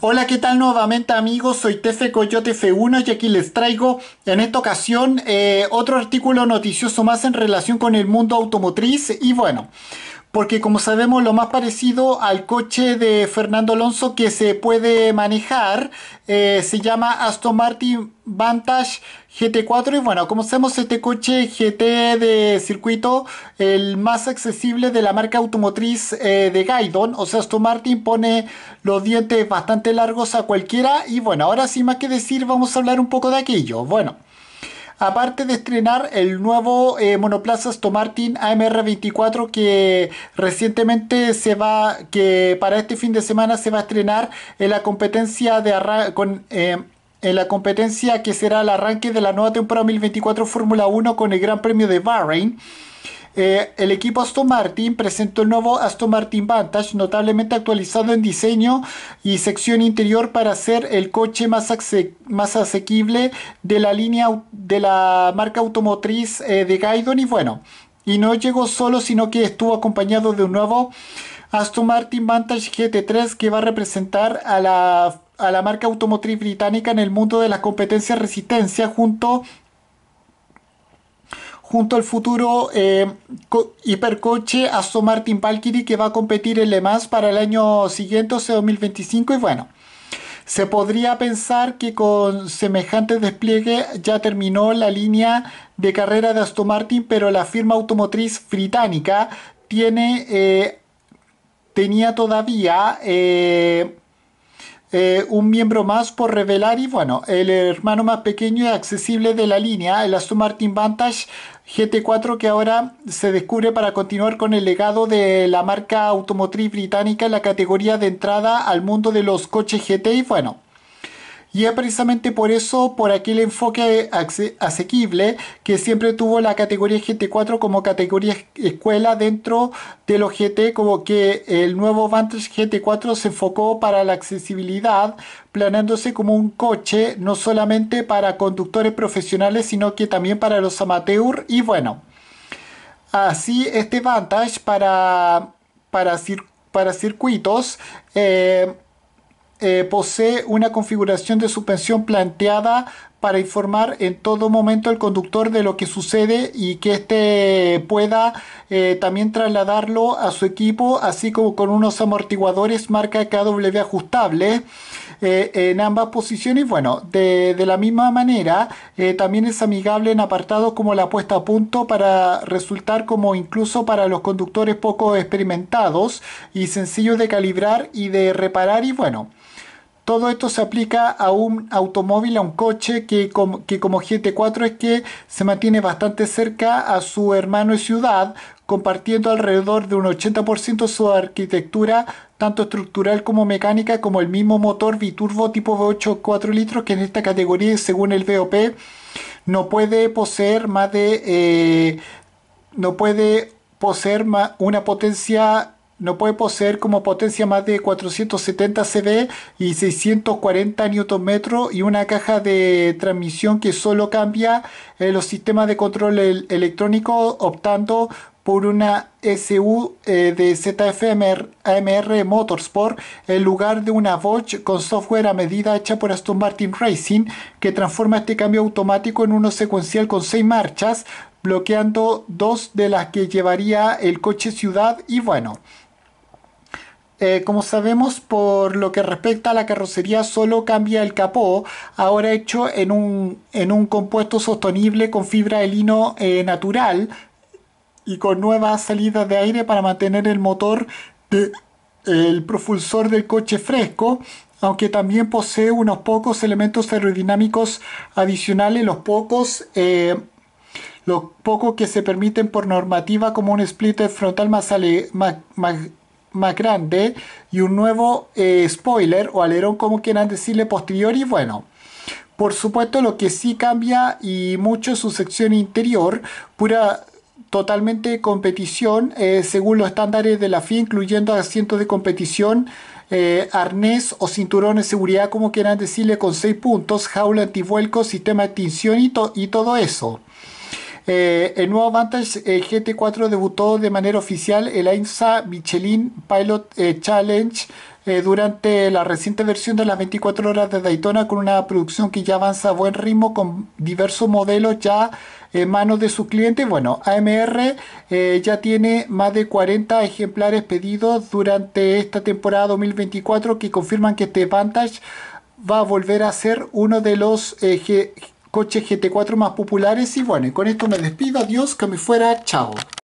Hola, ¿qué tal nuevamente amigos? Soy Tefe Coyote F1 y aquí les traigo en esta ocasión eh, otro artículo noticioso más en relación con el mundo automotriz y bueno, porque como sabemos lo más parecido al coche de Fernando Alonso que se puede manejar eh, se llama Aston Martin Vantage GT4 y bueno, como sabemos este coche GT de circuito, el más accesible de la marca automotriz eh, de Gaidon, o sea, Aston Martin pone los dientes bastante largos a cualquiera y bueno, ahora sin más que decir vamos a hablar un poco de aquello. Bueno, aparte de estrenar el nuevo eh, monoplaza Aston Martin AMR24 que recientemente se va, que para este fin de semana se va a estrenar en la competencia de con... Em, en la competencia que será el arranque de la nueva temporada 2024 Fórmula 1 con el Gran Premio de Bahrein. Eh, el equipo Aston Martin presentó el nuevo Aston Martin Vantage, notablemente actualizado en diseño y sección interior para ser el coche más, más asequible de la línea de la marca automotriz eh, de Gaidon. Y bueno, y no llegó solo, sino que estuvo acompañado de un nuevo Aston Martin Vantage GT3 que va a representar a la, a la marca automotriz británica en el mundo de las competencias resistencia junto junto al futuro eh, hipercoche Aston Martin Valkyrie que va a competir en Le Mans para el año siguiente, o sea 2025. Y bueno, se podría pensar que con semejante despliegue ya terminó la línea de carrera de Aston Martin, pero la firma automotriz británica tiene, eh, tenía todavía... Eh, eh, un miembro más por revelar y bueno, el hermano más pequeño y accesible de la línea, el Aston Martin Vantage GT4 que ahora se descubre para continuar con el legado de la marca automotriz británica en la categoría de entrada al mundo de los coches GT y bueno, y es precisamente por eso, por aquel enfoque asequible que siempre tuvo la categoría GT4 como categoría escuela dentro de los GT, como que el nuevo Vantage GT4 se enfocó para la accesibilidad, planeándose como un coche no solamente para conductores profesionales, sino que también para los amateurs. Y bueno, así este Vantage para, para, para circuitos. Eh, eh, posee una configuración de suspensión planteada para informar en todo momento al conductor de lo que sucede y que éste pueda eh, también trasladarlo a su equipo, así como con unos amortiguadores marca KW ajustable eh, en ambas posiciones. Bueno, de, la misma manera, también es amigable en apartados como la puesta a punto para resultar como incluso para los conductores poco experimentados y sencillo de calibrar y de reparar y bueno. Todo esto se aplica a un automóvil, a un coche que, como GT4 es que se mantiene bastante cerca a su hermano y ciudad, compartiendo alrededor de un 80% su arquitectura, tanto estructural como mecánica, como el mismo motor biturbo tipo V8 4 litros, que en esta categoría, según el VOP, no puede poseer más de... Eh, no puede poseer una potencia no puede poseer como potencia más de 470 CV y 640 Nm y una caja de transmisión que solo cambia eh, los sistemas de control electrónico optando por una SU eh, de ZF AMR Motorsport en lugar de una Bosch con software a medida hecha por Aston Martin Racing que transforma este cambio automático en uno secuencial con seis marchas bloqueando dos de las que llevaría el coche ciudad y bueno eh, como sabemos, por lo que respecta a la carrocería, solo cambia el capó, ahora hecho en un, en un compuesto sostenible con fibra de lino eh, natural y con nuevas salidas de aire para mantener el motor el propulsor del coche fresco, aunque también posee unos pocos elementos aerodinámicos adicionales, los pocos... Eh, que se permiten por normativa como un splitter frontal más, ale, más más grande y un nuevo eh, spoiler o alerón, como quieran decirle, posterior. Y bueno, por supuesto, lo que sí cambia y mucho su sección interior, pura totalmente competición eh, según los estándares de la FIA, incluyendo asientos de competición. Eh, arnés o cinturones de seguridad, como quieran decirle, con 6 puntos, jaula antivuelco, sistema de extinción y todo eso. Eh, el nuevo Vantage eh, GT4 debutó de manera oficial el AIMSA Michelin Pilot eh, Challenge durante la reciente versión de las 24 horas de Daytona con una producción que ya avanza a buen ritmo con diversos modelos ya en manos de su cliente. Bueno, AMR ya tiene más de 40 ejemplares pedidos durante esta temporada 2024 que confirman que este Vantage va a volver a ser uno de los coches GT4 más populares. Y bueno, con esto me despido. Adiós, que me fuera. Chao.